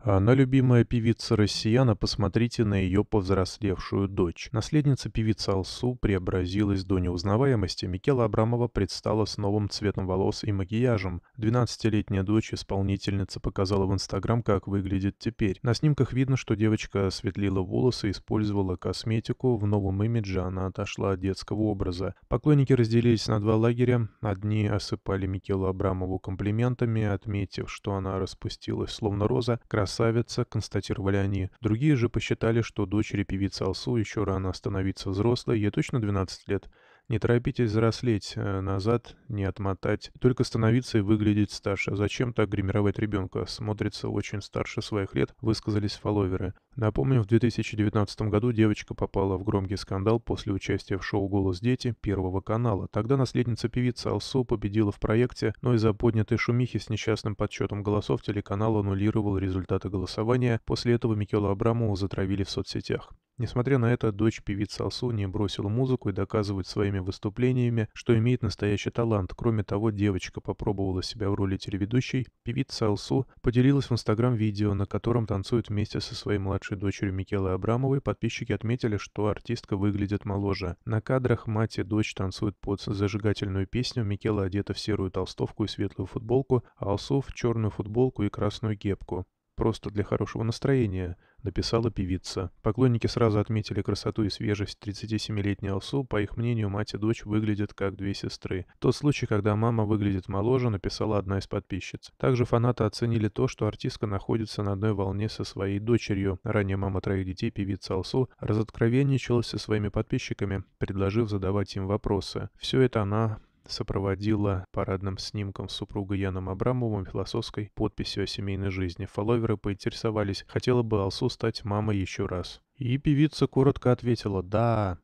А она любимая певица-россияна, посмотрите на ее повзрослевшую дочь. Наследница певицы Алсу преобразилась до неузнаваемости. Микела Абрамова предстала с новым цветом волос и макияжем. 12-летняя дочь исполнительницы показала в Инстаграм, как выглядит теперь. На снимках видно, что девочка осветлила волосы, использовала косметику. В новом имидже она отошла от детского образа. Поклонники разделились на два лагеря. Одни осыпали Микелу Абрамову комплиментами, отметив, что она распустилась словно роза. крас красавица», — констатировали они. Другие же посчитали, что дочери певицы Алсу еще рано становиться взрослой, ей точно 12 лет. Не торопитесь взрослеть, э, назад не отмотать. Только становиться и выглядеть старше. Зачем так гримировать ребенка? Смотрится очень старше своих лет, высказались фолловеры. Напомню, в 2019 году девочка попала в громкий скандал после участия в шоу «Голос дети» Первого канала. Тогда наследница певицы Алсу победила в проекте, но из-за поднятой шумихи с несчастным подсчетом голосов телеканал аннулировал результаты голосования. После этого Микела Абрамова затравили в соцсетях. Несмотря на это, дочь певицы Алсу не бросила музыку и доказывает своими выступлениями, что имеет настоящий талант. Кроме того, девочка попробовала себя в роли телеведущей. Певица Алсу поделилась в Инстаграм видео, на котором танцует вместе со своей младшей дочерью Микелой Абрамовой. Подписчики отметили, что артистка выглядит моложе. На кадрах мать и дочь танцуют под зажигательную песню. Микела одета в серую толстовку и светлую футболку, а Алсу в черную футболку и красную кепку просто для хорошего настроения», — написала певица. Поклонники сразу отметили красоту и свежесть 37-летней Алсу. По их мнению, мать и дочь выглядят как две сестры. Тот случай, когда мама выглядит моложе, написала одна из подписчиц. Также фанаты оценили то, что артистка находится на одной волне со своей дочерью. Ранее мама троих детей, певица Алсу, разоткровенничалась со своими подписчиками, предложив задавать им вопросы. Все это она сопроводила парадным снимком супруга Яном Абрамовым философской подписью о семейной жизни. Фолловеры поинтересовались, хотела бы Алсу стать мамой еще раз. И певица коротко ответила «Да».